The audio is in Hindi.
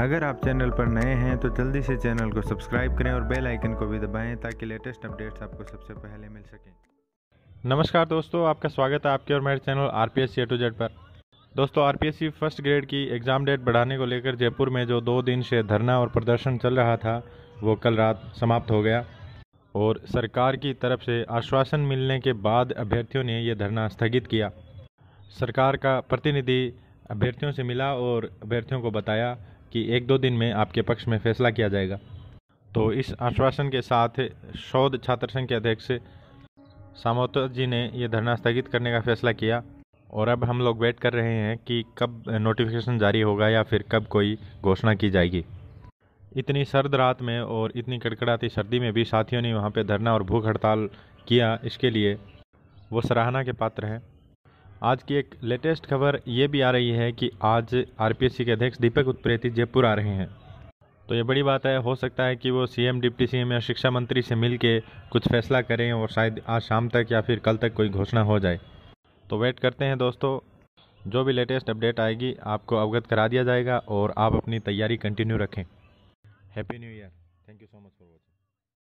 अगर आप चैनल पर नए हैं तो जल्दी से चैनल को सब्सक्राइब करें और बेल आइकन को भी दबाएं ताकि लेटेस्ट अपडेट्स आपको सबसे पहले मिल सकें नमस्कार दोस्तों आपका स्वागत है आपके और मेरे channel R P S C to Z पर दोस्तों R P S C first grade की एग्ज़ाम डेट बढ़ाने को लेकर जयपुर में जो दो दिन से धरना और प्रदर्शन चल रहा था वो कल रात समाप्त हो गया और सरकार की तरफ से आश्वासन मिलने के बाद अभ्यर्थियों ने यह धरना स्थगित किया सरकार का प्रतिनिधि अभ्यर्थियों से मिला और अभ्यर्थियों को बताया कि एक दो दिन में आपके पक्ष में फैसला किया जाएगा तो इस आश्वासन के साथ शोध छात्र संघ के अध्यक्ष सामोत जी ने यह धरना स्थगित करने का फैसला किया और अब हम लोग वेट कर रहे हैं कि कब नोटिफिकेशन जारी होगा या फिर कब कोई घोषणा की जाएगी इतनी सर्द रात में और इतनी कड़कड़ाती सर्दी में भी साथियों ने वहाँ पर धरना और भूख हड़ताल किया इसके लिए वो सराहना के पात्र हैं आज की एक लेटेस्ट खबर ये भी आ रही है कि आज आरपीएससी के अध्यक्ष दीपक उत्प्रेती जयपुर आ रहे हैं तो ये बड़ी बात है हो सकता है कि वो सीएम डिप्टी सीएम या शिक्षा मंत्री से मिल के कुछ फैसला करें और शायद आज शाम तक या फिर कल तक कोई घोषणा हो जाए तो वेट करते हैं दोस्तों जो भी लेटेस्ट अपडेट आएगी आपको अवगत करा दिया जाएगा और आप अपनी तैयारी कंटिन्यू रखें happy new year thank you so much for watching